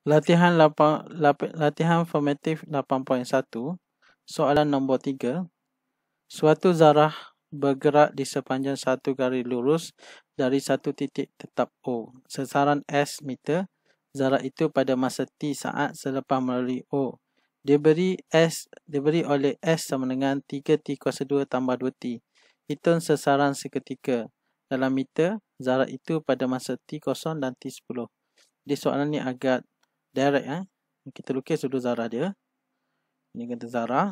Latihan, lapan, lap, latihan formatif 8.1 Soalan nombor 3 Suatu zarah bergerak di sepanjang satu garis lurus dari satu titik tetap O. Sesaran S meter, zarah itu pada masa T saat selepas melalui O. Diberi S diberi oleh S sama dengan 3T kuasa 2 tambah 2T. Hitung sesaran seketika. Dalam meter, zarah itu pada masa T kosong dan T sepuluh. Di soalan ni agak direct eh. Kita lukis sudut zarah dia. Ini kata zarah.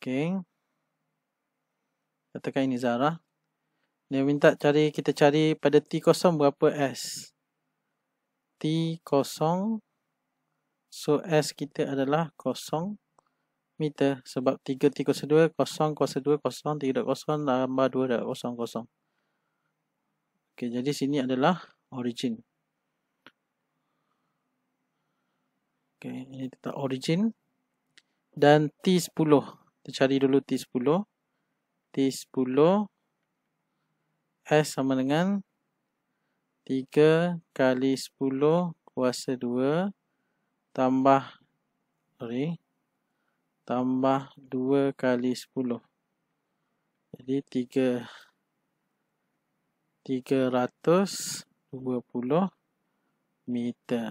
Okey. Katakan ini zarah. Dia minta cari kita cari pada T kosong berapa S. T kosong. So S kita adalah kosong meter. Sebab 3 T kosong 2, kosong, kosong 2, kosong, 3 kosong, tambah 2 dot kosong, kosong. Okey, jadi sini adalah Origin. Okay, ini tetap origin. Dan T10. Kita cari dulu T10. T10. S sama dengan 3 kali 10 kuasa 2 tambah sorry, tambah 2 kali 10. Jadi 3 320 meter.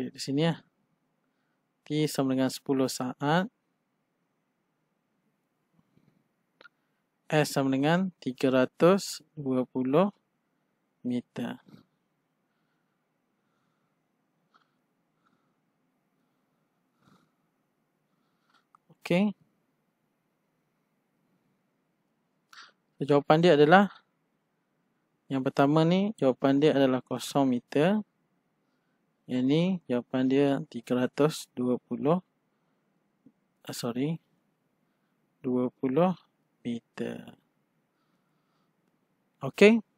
Klik di sini ya. T sama dengan 10 saat. S sama dengan 320 meter. Okey. So, jawapan dia adalah yang pertama ni jawapan dia adalah 0 meter yang ni jawapan dia 320 ah, sorry 20 meter. Okey.